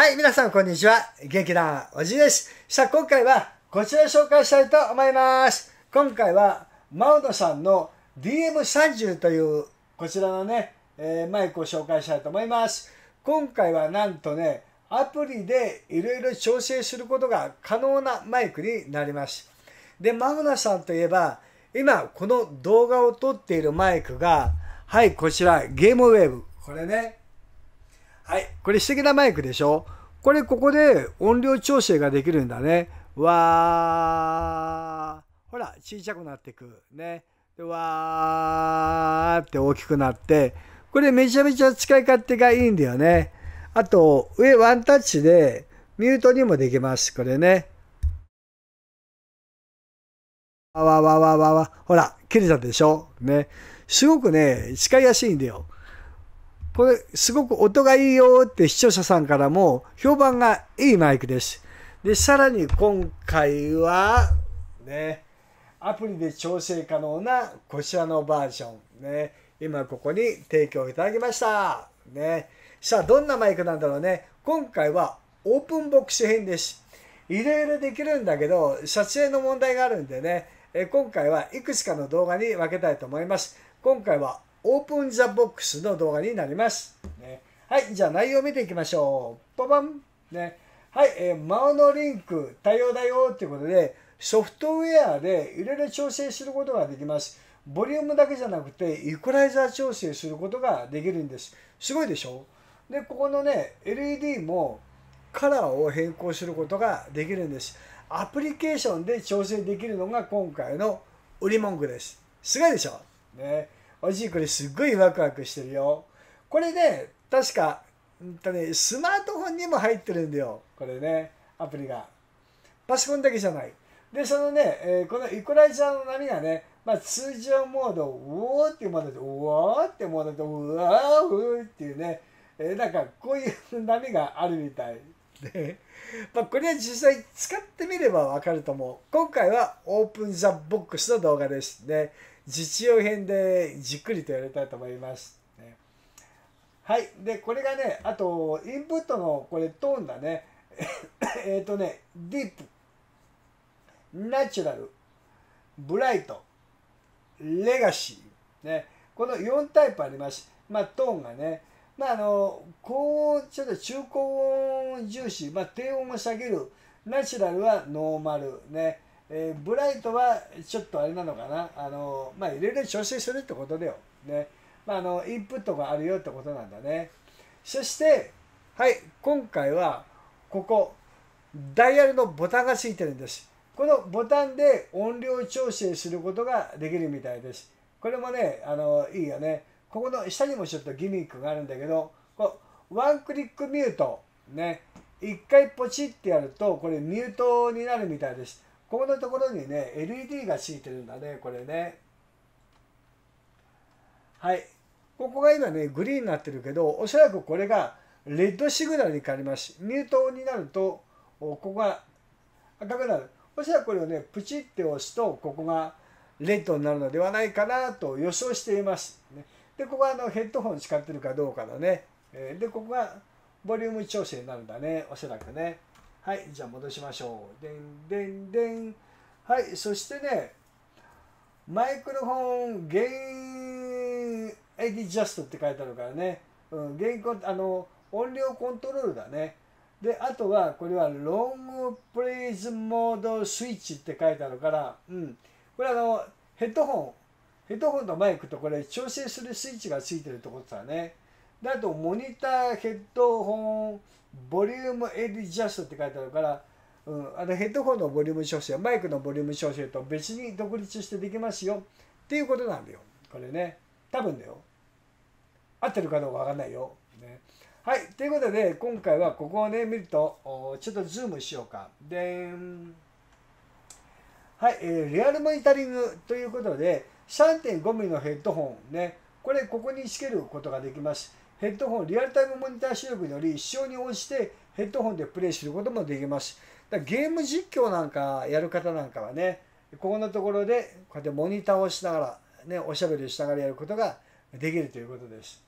はい、皆さんこんにちは。元気なおじいです。さあ、今回はこちら紹介したいと思います。今回は、マウドさんの DM30 というこちらのね、えー、マイクを紹介したいと思います。今回はなんとね、アプリでいろいろ調整することが可能なマイクになります。で、マウナさんといえば、今この動画を撮っているマイクが、はい、こちら、ゲームウェーブ。これね、はい。これ素敵なマイクでしょこれここで音量調整ができるんだね。わー。ほら、小さくなってく。ね。でわーって大きくなって、これめちゃめちゃ使い勝手がいいんだよね。あと、上ワンタッチでミュートにもできます。これね。わわわわわわ。ほら、切れたでしょね。すごくね、使いやすいんだよ。これ、すごく音がいいよって視聴者さんからも評判がいいマイクです。で、さらに今回は、ね、アプリで調整可能なこちらのバージョン。ね、今ここに提供いただきました。ね。さあ、どんなマイクなんだろうね。今回はオープンボックス編です。いろいろできるんだけど、撮影の問題があるんでね、え今回はいくつかの動画に分けたいと思います。今回はオープンザボックスの動画になります。ね、はい、じゃあ内容を見ていきましょう。パパンね。はい、えー、マウのリンク対応だよということで、ソフトウェアでいろいろ調整することができます。ボリュームだけじゃなくて、イクライザー調整することができるんです。すごいでしょで、ここのね、LED もカラーを変更することができるんです。アプリケーションで調整できるのが今回の売り文句です。すごいでしょね。おじいこれすっごいワクワクしてるよこれね確か、うんとね、スマートフォンにも入ってるんだよこれねアプリがパソコンだけじゃないでそのね、えー、このイコライザーの波がね、まあ、通常モードうおーっていうモードでうおーってモードでうわうーっていうね、えー、なんかこういう波があるみたいで まあこれは実際使ってみればわかると思う今回はオープンザボックスの動画ですね実用編でじっくりとやりたいと思います。はい。で、これがね、あと、インプットのこれトーンだね。えっとね、ディープ、ナチュラル、ブライト、レガシー。ね、この4タイプあります。まあ、トーンがね、まあ、あの、高音、ちょっと中高音重視、まあ、低音を下げる、ナチュラルはノーマル、ね、えー、ブライトはちょっとあれなのかな、あのまあ、いろいろ調整するってことだよ、ねまあ、あのインプットがあるよってことなんだね。そして、はい、今回はここ、ダイヤルのボタンがついてるんです。このボタンで音量調整することができるみたいです。これもね、あのいいよね。ここの下にもちょっとギミックがあるんだけど、こうワンクリックミュート、ね、1回ポチってやると、これミュートになるみたいです。ここのところにね LED が敷いてるんだねこれねはいここが今ねグリーンになってるけどおそらくこれがレッドシグナルに変わりますミュートになるとここが赤くなるおそらくこれをねプチって押すとここがレッドになるのではないかなと予想しています。でここはあのヘッドホン使ってるかどうかだね。でここがボリューム調整になるんだねおそらくね。はい、じゃあ戻しましょう。でんでんでん。はい、そしてね、マイクロフォンゲインエディジャストって書いてあるからね、うん、ゲインコあの音量コントロールだね。で、あとは、これはロングプレイズモードスイッチって書いてあるから、うん。これあの、ヘッドホン、ヘッドホンとマイクとこれ調整するスイッチがついてるとことだね。であとモニターヘッドホンボリュームエディジャストって書いてあるから、うん、あのヘッドホンのボリューム調整マイクのボリューム調整と別に独立してできますよっていうことなんだよこれね多分だよ合ってるかどうか分かんないよ、ね、はいということで今回はここをね見るとちょっとズームしようかではい、えー、リアルモニタリングということで 3.5mm のヘッドホンねこれここにつけることができますヘッドホン、リアルタイムモニター出力により視聴に応じてヘッドホンでプレイすることもできます。だゲーム実況なんかやる方なんかはね、ここのところでこうやってモニターをしながら、ね、おしゃべりをしながらやることができるということです。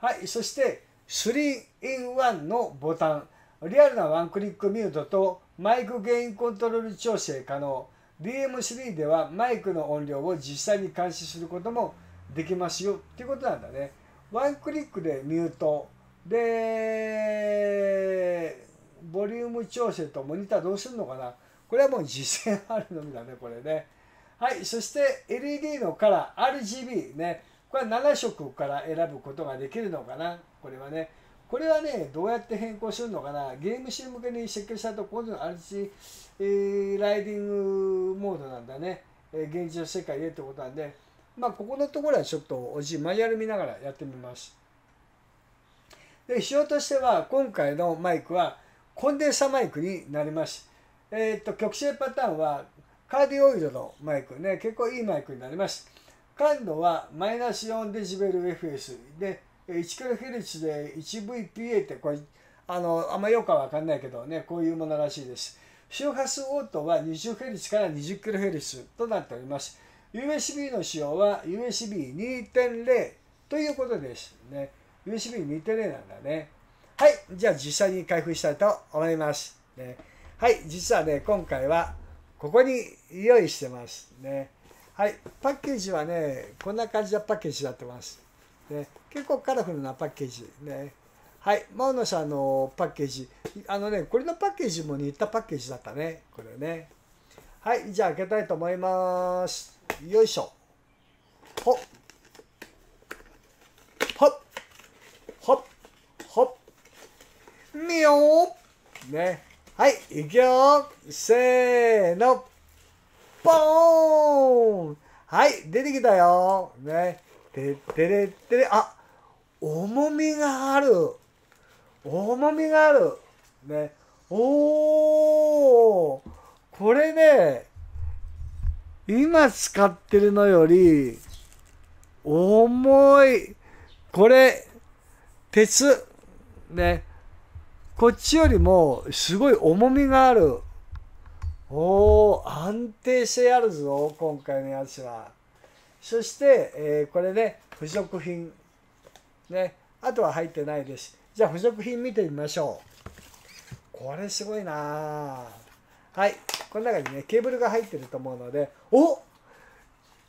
はい、そして 3-in-1 のボタン。リアルなワンクリックミュートとマイクゲインコントロール調整可能。DM3 ではマイクの音量を実際に監視することもできますよっていうことなんだね。ワンクリックでミュートでボリューム調整とモニターどうするのかなこれはもう実践あるのみだねこれね。はいそして LED のカラー RGB ねこれは7色から選ぶことができるのかなこれはね。これはね、どうやって変更するのかな、ゲームン向けに設計したと、この RG、えー、ライディングモードなんだね、えー、現実の世界でってことなんで、まあ、ここのところはちょっとおじマニュアル見ながらやってみます。で、仕様としては、今回のマイクはコンデンサマイクになります。えー、っと、極性パターンはカーディオイドのマイクね、結構いいマイクになります。感度はマイナス 4dBFS で 1kHz で 1VPA ってこれあのあんまよくはわかんないけどねこういうものらしいです周波数応答は 20Hz から 20kHz となっております USB の仕様は USB2.0 ということですね。USB2.0 なんだね。はい、じゃあ実際に開封したいと思います。ね、はい、実はね、今回はここに用意してますね。はい、パッケージはね、こんな感じのパッケージになってます。ね、結構カラフルなパッケージね。はい、マウナさんのパッケージ。あのね、これのパッケージも似たパッケージだったね、これね。はい、じゃあ開けたいと思います。よいしょほっほっほっほっみよねはいいくよせーのポーンはい出てきたよねててれてれあ重みがある重みがあるねおー。これね今使ってるのより、重い。これ、鉄。ね。こっちよりも、すごい重みがある。おー、安定してやるぞ、今回のやつは。そして、えー、これね、付属品。ね。あとは入ってないです。じゃあ、付属品見てみましょう。これすごいなぁ。はいこの中にねケーブルが入ってると思うのでお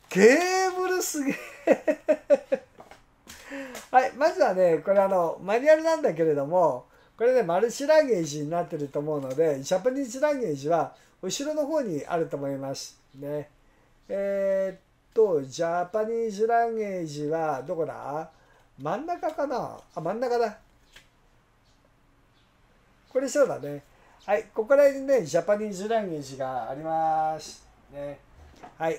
ケーブルすげえ はいまずはねこれあのマニュアルなんだけれどもこれねマルチランゲージになってると思うのでジャパニーズランゲージは後ろの方にあると思いますねえー、っとジャパニーズランゲージはどこだ真ん中かなあ真ん中だこれそうだねはい、ここら辺で、ね、ジャパニーズランゲージがあります。ね。はい。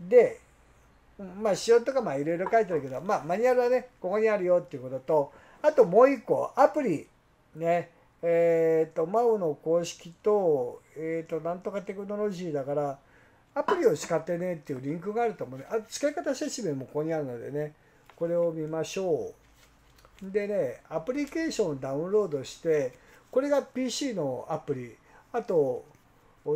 で、まあ、仕様とかまあいろいろ書いてあるけど、まあ、マニュアルはね、ここにあるよっていうことと、あともう一個、アプリ、ね、えっ、ー、と、マウの公式と、えっ、ー、と、なんとかテクノロジーだから、アプリを使ってねっていうリンクがあると思うね。あ使い方説明もここにあるのでね、これを見ましょう。でね、アプリケーションをダウンロードして、これが PC のアプリあと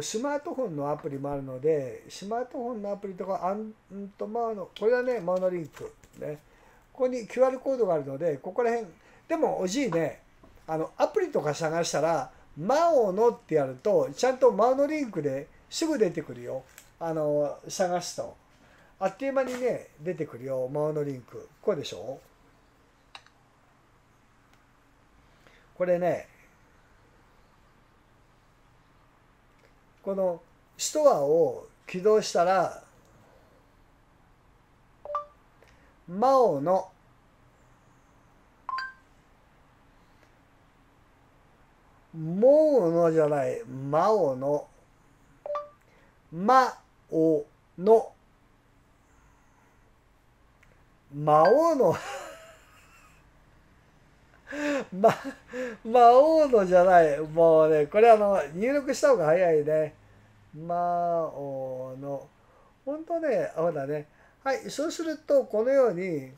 スマートフォンのアプリもあるのでスマートフォンのアプリとかアンとマーのこれはねマウのリンクねここに QR コードがあるのでここら辺でもおじいねあのアプリとか探したらマオのってやるとちゃんとマオのリンクですぐ出てくるよあの探すとあっという間にね出てくるよマオのリンクこれでしょこれねこのストアを起動したら、魔王のもうのじゃない、魔王の、魔王の、魔王の魔王 のじゃない。もうね、これあの、入力した方が早いね。魔王の本当ねほらねはいそうするとこのように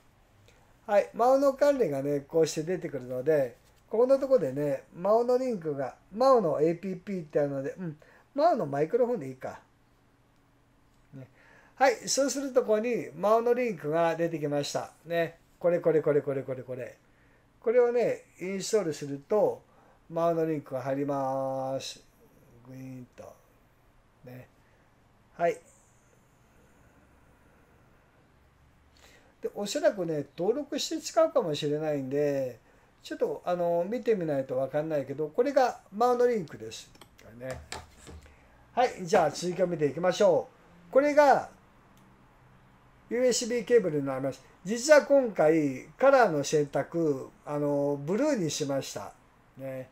はい魔王の関連がねこうして出てくるのでここのとこでね魔王のリンクが魔王の APP ってあるのでうん魔王のマイクロフォンでいいか。ね、はい、そうするとここに魔王のリンクが出てきました。ね、これこれこれこれこれこれ。これをね、インストールすると、マウンドリンクが入ります。グイーンと。ね。はい。で、おそらくね、登録して使うかもしれないんで、ちょっとあの見てみないと分かんないけど、これがマウンドリンクです。ね、はい、じゃあ続きを見ていきましょう。これが USB ケーブルになります。実は今回カラーの選択、あのブルーにしました。ね、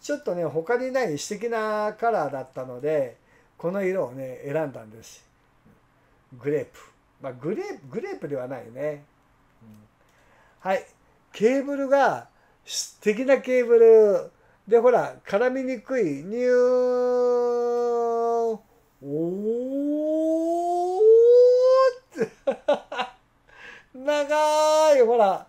ちょっとね、他にない素敵なカラーだったので、この色をね選んだんですグレープ、まあ、グレープグレープではないね、うん、はいケーブルが素敵なケーブルでほら絡みにくいニューおーって 長いほら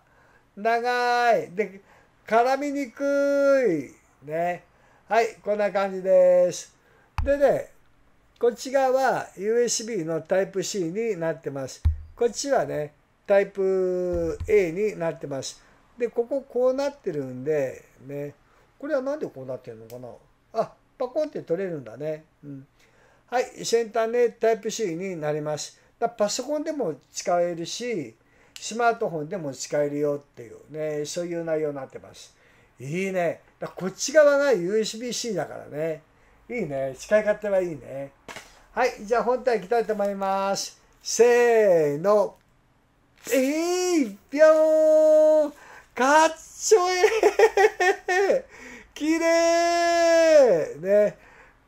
長いで絡みにくいねはいこんな感じですでねこっち側は USB のタイプ C になってます。こっちはね、タイプ A になってます。で、こここうなってるんで、ね、これはなんでこうなってるのかなあ、パコンって取れるんだね。うん。はい、先端で、ね、タイプ C になります。だパソコンでも使えるし、スマートフォンでも使えるよっていうね、そういう内容になってます。いいね。だこっち側が USB-C だからね。いいね。使い勝手はいいね。はい。じゃあ本体いきたいと思います。せーの。えい、ー、ぴょーんかっちょえーきれいね。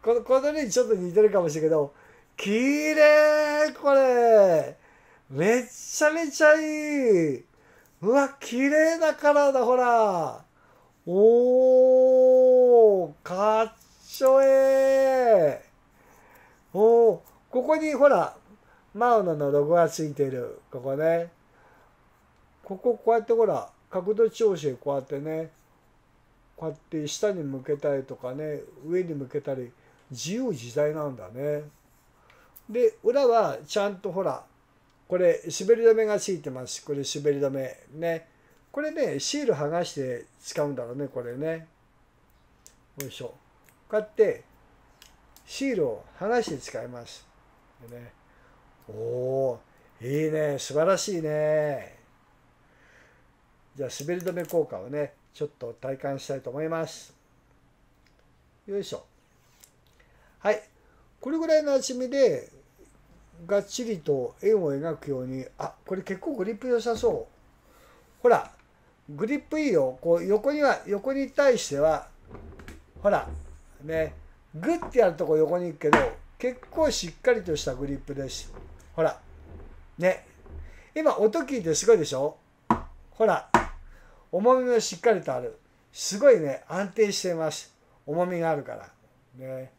この、このね、にちょっと似てるかもしれんけど、きれいこれめっちゃめちゃいいうわ、きれいなカラーだ、ほらおーかっちょえー、おおここにほらマウナのロゴがついてるここねこここうやってほら角度調整こうやってねこうやって下に向けたりとかね上に向けたり自由自在なんだねで裏はちゃんとほらこれ滑り止めがついてますこれ滑り止めねこれねシール剥がして使うんだろうねこれねよいしょうやってシールを離して使います。でね、おおいいね素晴らしいねじゃあ滑り止め効果をねちょっと体感したいと思います。よいしょ。はい。これぐらいの厚みでがっちりと円を描くようにあこれ結構グリップ良さそうほらグリップいいよこう横には横に対してはほらねグッてやるとこ横に行くけど結構しっかりとしたグリップですほらね今音聞いてすごいでしょほら重みもしっかりとあるすごいね安定しています重みがあるからね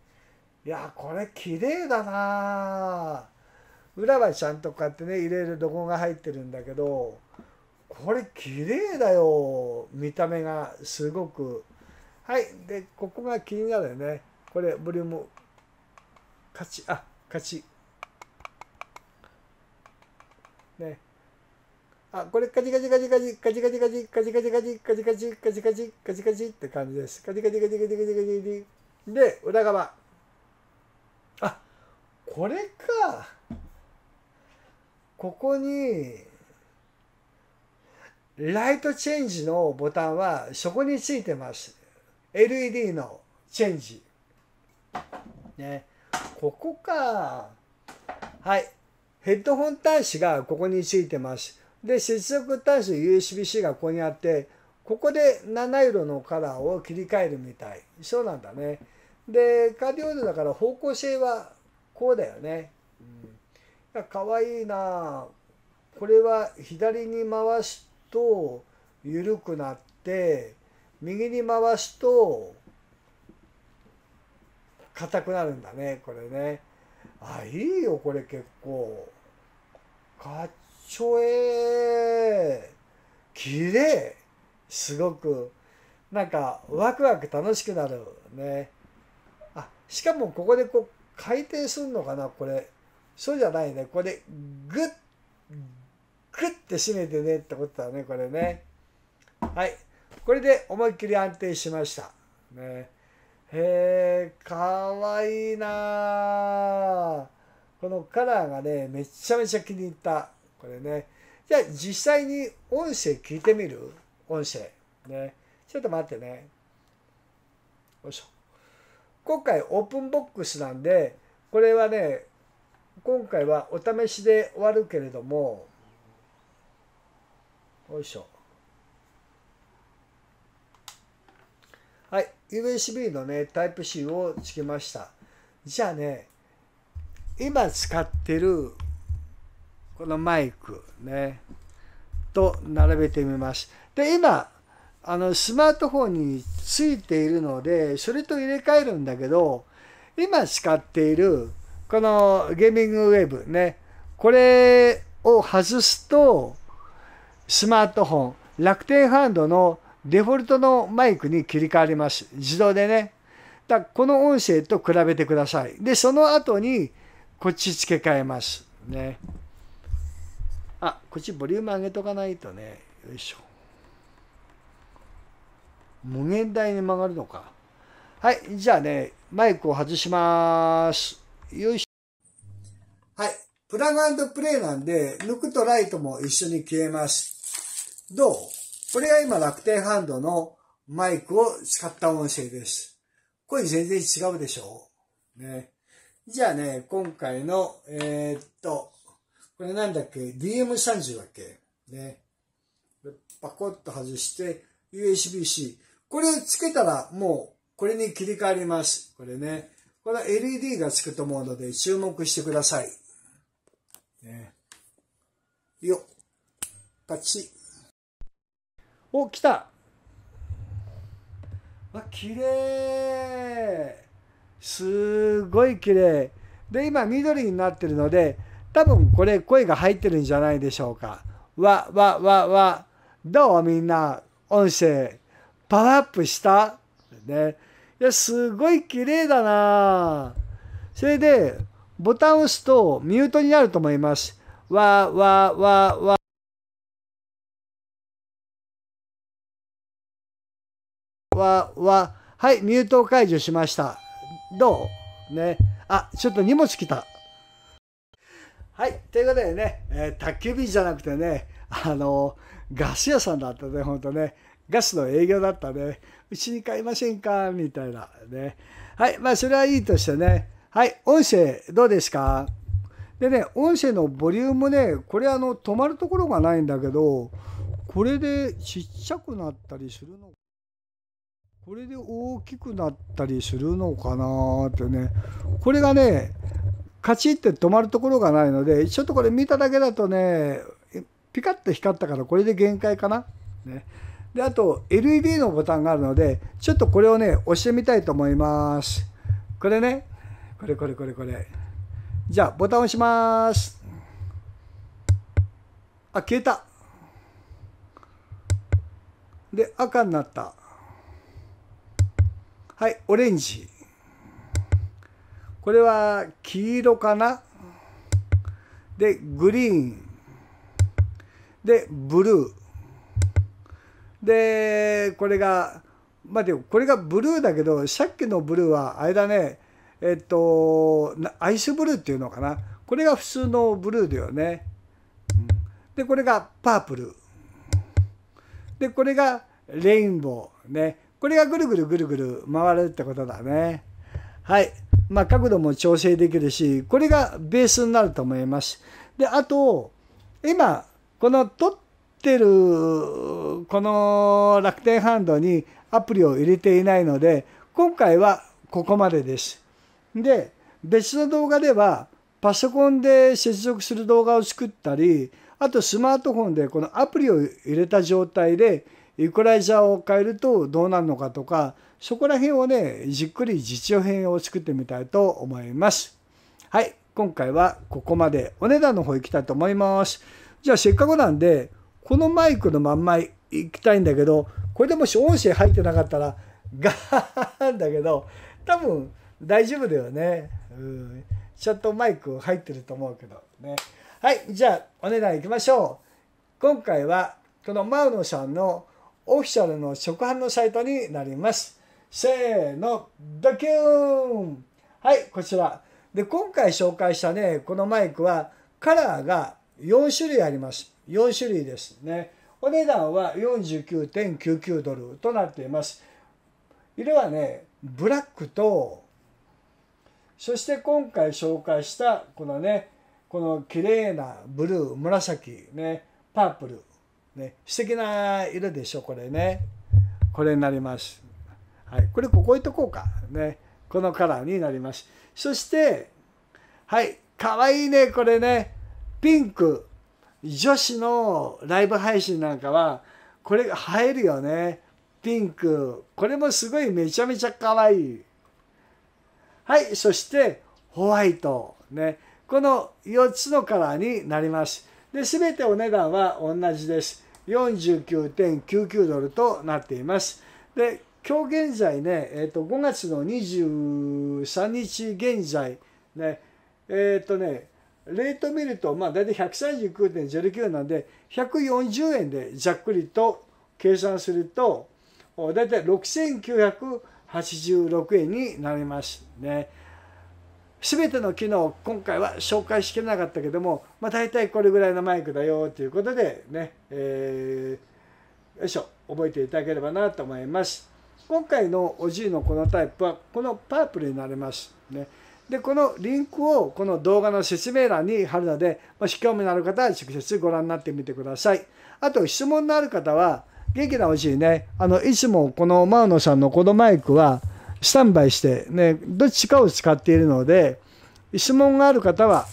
いやこれ綺麗だな裏はちゃんとこうやってね入れるロゴが入ってるんだけどこれ綺麗だよ見た目がすごく。はいでここが気になるよねこれボリューム価ち、あ価ち。ねあこれカチカチカチカチカチカチカチカチカチカチカチカチカチカチカチカチって感じですカチカチカチカチカチカチで裏側あこれかここにライトチェンジのボタンはそこについてます LED のチェンジねここかはいヘッドホン端子がここについてますで接続端子 USB-C がここにあってここで7色のカラーを切り替えるみたいそうなんだねでカーディオールだから方向性はこうだよね、うん、かわいいなこれは左に回すと緩くなって右に回すと硬くなるんだねこれねあいいよこれ結構かっちょええ綺麗すごくなんかワクワク楽しくなるねあしかもここでこう回転するのかなこれそうじゃないねこれグッグッて締めてねってことだねこれねはいこれで思いっきり安定しました。ね、へえ、かわいいなこのカラーがね、めちゃめちゃ気に入った。これね。じゃあ実際に音声聞いてみる音声。ね。ちょっと待ってね。よいしょ。今回オープンボックスなんで、これはね、今回はお試しで終わるけれども、よいしょ。USB のね、タイプ C をつけました。じゃあね、今使ってるこのマイクね、と並べてみます。で、今、あの、スマートフォンについているので、それと入れ替えるんだけど、今使っている、このゲーミングウェブね、これを外すと、スマートフォン、楽天ハンドのデフォルトのマイクに切り替わります。自動でね。だこの音声と比べてください。で、その後にこっち付け替えます。ね。あ、こっちボリューム上げとかないとね。よいしょ。無限大に曲がるのか。はい、じゃあね、マイクを外します。よいしょ。はい、プラグプレイなんで、抜くとライトも一緒に消えます。どうこれが今楽天ハンドのマイクを使った音声です。声全然違うでしょう。ね。じゃあね、今回の、えー、っと、これなんだっけ ?DM30 だっけね。パコッと外して USB-C。これつけたらもうこれに切り替わります。これね。これは LED がつくと思うので注目してください。ね。よっ。パチッ。お来たわ綺麗すごい綺麗で今緑になってるので多分これ声が入ってるんじゃないでしょうかわわわわどうみんな音声パワーアップしたねいやすごい綺麗だなそれでボタンを押すとミュートになると思いますわわわわは、は、はい、ミュートを解除しました。どうね。あ、ちょっと荷物来た。はい、ということでね、えー、宅急便じゃなくてね、あのガス屋さんだったね、ほんとね。ガスの営業だったね。うちに買いませんかみたいなね。はい、まあそれはいいとしてね。はい、音声どうですかでね、音声のボリュームね、これあの、止まるところがないんだけど、これでちっちゃくなったりするのこれで大きくなったりするのかなってねこれがねカチッて止まるところがないのでちょっとこれ見ただけだとねピカッと光ったからこれで限界かな。ね、であと LED のボタンがあるのでちょっとこれをね押してみたいと思います。これねこれこれこれこれ。じゃあボタン押します。あ消えた。で赤になった。はい、オレンジ。これは黄色かなで、グリーン。で、ブルー。で、これが、待てよ、これがブルーだけど、さっきのブルーは、あれだね、えっと、アイスブルーっていうのかな。これが普通のブルーだよね。で、これがパープル。で、これがレインボーね。これがぐるぐるぐるぐる回るってことだね。はい。まあ、角度も調整できるし、これがベースになると思います。で、あと、今、この撮ってる、この楽天ハンドにアプリを入れていないので、今回はここまでです。で、別の動画では、パソコンで接続する動画を作ったり、あとスマートフォンでこのアプリを入れた状態で、イコライザーを変えるとどうなるのかとかそこら辺をねじっくり実用編を作ってみたいと思いますはい今回はここまでお値段の方行きたいと思いますじゃあせっかくなんでこのマイクのまんま行きたいんだけどこれでもし音声入ってなかったらガーンだけど多分大丈夫だよねうんちゃんとマイク入ってると思うけどねはいじゃあお値段いきましょう今回はこのマウノさんのオフィシャルの食販のサイトになります。せーの、ドキューンはい、こちら。で、今回紹介したね、このマイクは、カラーが4種類あります。4種類ですね。お値段は49.99ドルとなっています。色はね、ブラックと、そして今回紹介したこのね、この綺麗なブルー、紫、ね、パープル、ね、素敵な色でしょこれねこれになります、はい、これここ置いとこうかねこのカラーになりますそしてはいかわいいねこれねピンク女子のライブ配信なんかはこれが映えるよねピンクこれもすごいめちゃめちゃかわいいはいそしてホワイトねこの4つのカラーになりますで全てお値段は同じです49.99ドルとなっています。で、今日現在ね、えー、と5月の23日現在、ね、えっ、ー、とね、レート見ると、まあ、大体139.09なんで、140円でざっくりと計算すると、大体6986円になりますね。全ての機能今回は紹介しきれなかったけども、まあ、大体これぐらいのマイクだよということでね、えー、よいしょ覚えていただければなと思います今回のおじいのこのタイプはこのパープルになりますねでこのリンクをこの動画の説明欄に貼るのでもし興味のある方は直接ご覧になってみてくださいあと質問のある方は元気なおじいねあのいつもこのマウノさんのこのマイクはスタンバイして、ね、どっちかを使っているので質問がある方は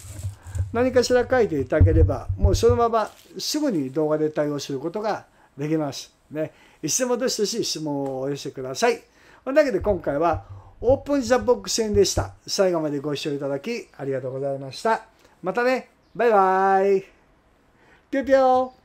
何かしら書いていただければもうそのまますぐに動画で対応することができます。ね、質問どしどし質問をお寄せください。というわけで今回はオープンザボックス戦でした。最後までご視聴いただきありがとうございました。またね、バイバイ。ぴょぴょ